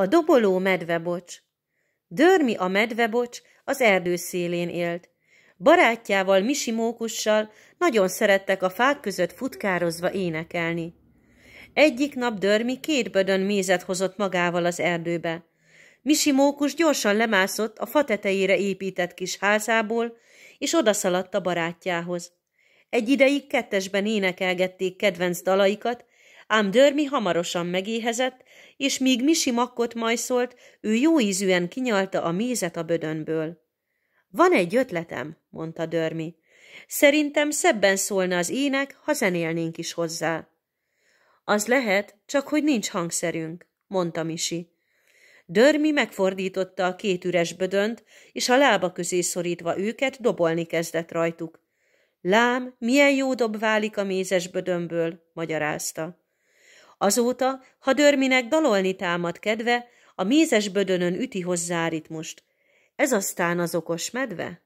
A doboló medvebocs. Dörmi a medvebocs az erdő szélén élt. Barátjával, Misi Mókussal nagyon szerettek a fák között futkározva énekelni. Egyik nap Dörmi két bödön mézet hozott magával az erdőbe. Misi Mókus lemászott a fa tetejére épített kis házából, és odaszaladt a barátjához. Egy ideig kettesben énekelgették kedvenc dalaikat, ám Dörmi hamarosan megéhezett, és míg Misi makkot majszolt, ő jó ízűen kinyalta a mézet a bödönből. Van egy ötletem, mondta Dörmi. Szerintem szebben szólna az ének, ha zenélnénk is hozzá. Az lehet, csak hogy nincs hangszerünk, mondta Misi. Dörmi megfordította a két üres bödönt, és a lába közé szorítva őket dobolni kezdett rajtuk. Lám, milyen jó dob válik a mézes bödömből, magyarázta. Azóta, ha Dörminek dalolni támad kedve, a mézes bödönön üti hozzá ritmust. Ez aztán az okos medve?